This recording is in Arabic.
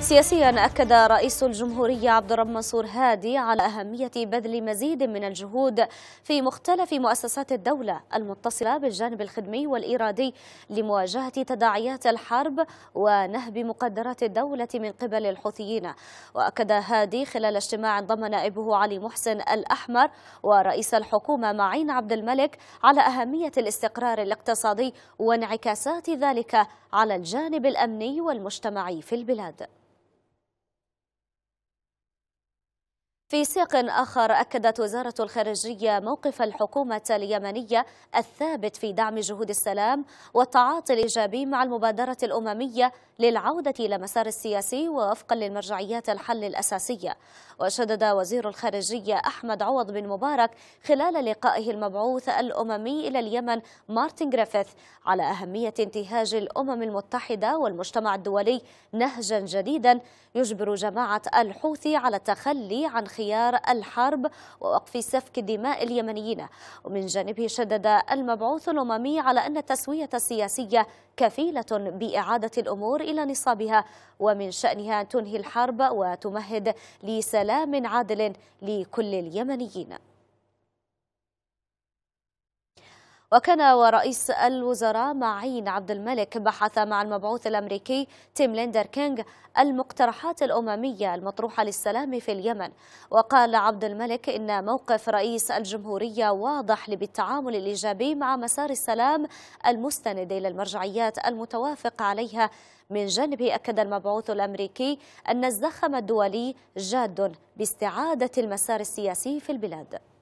سياسيا أكد رئيس الجمهورية عبد الرب منصور هادي على أهمية بذل مزيد من الجهود في مختلف مؤسسات الدولة المتصلة بالجانب الخدمي والإيرادي لمواجهة تداعيات الحرب ونهب مقدرات الدولة من قبل الحوثيين وأكد هادي خلال اجتماع ضم نائبه علي محسن الأحمر ورئيس الحكومة معين عبد الملك على أهمية الاستقرار الاقتصادي وانعكاسات ذلك على الجانب الأمني والمجتمعي في البلاد في سياق آخر أكدت وزارة الخارجية موقف الحكومة اليمنية الثابت في دعم جهود السلام والتعاطي الإيجابي مع المبادرة الأممية للعودة إلى مسار السياسي ووفقا للمرجعيات الحل الأساسية وشدد وزير الخارجية أحمد عوض بن مبارك خلال لقائه المبعوث الأممي إلى اليمن مارتن جريفيث على أهمية انتهاج الأمم المتحدة والمجتمع الدولي نهجا جديدا يجبر جماعة الحوثي على التخلي عن خيار الحرب ووقف سفك دماء اليمنيين ومن جانبه شدد المبعوث الأممي على أن التسوية السياسية كفيلة بإعادة الأمور إلى نصابها ومن شأنها أن تنهي الحرب وتمهد لسلام عادل لكل اليمنيين وكان ورئيس الوزراء معين عبد الملك بحث مع المبعوث الأمريكي تيم ليندر كينغ المقترحات الأممية المطروحة للسلام في اليمن وقال عبد الملك إن موقف رئيس الجمهورية واضح بالتعامل الإيجابي مع مسار السلام المستند إلى المرجعيات المتوافق عليها من جانبه أكد المبعوث الأمريكي أن الزخم الدولي جاد باستعادة المسار السياسي في البلاد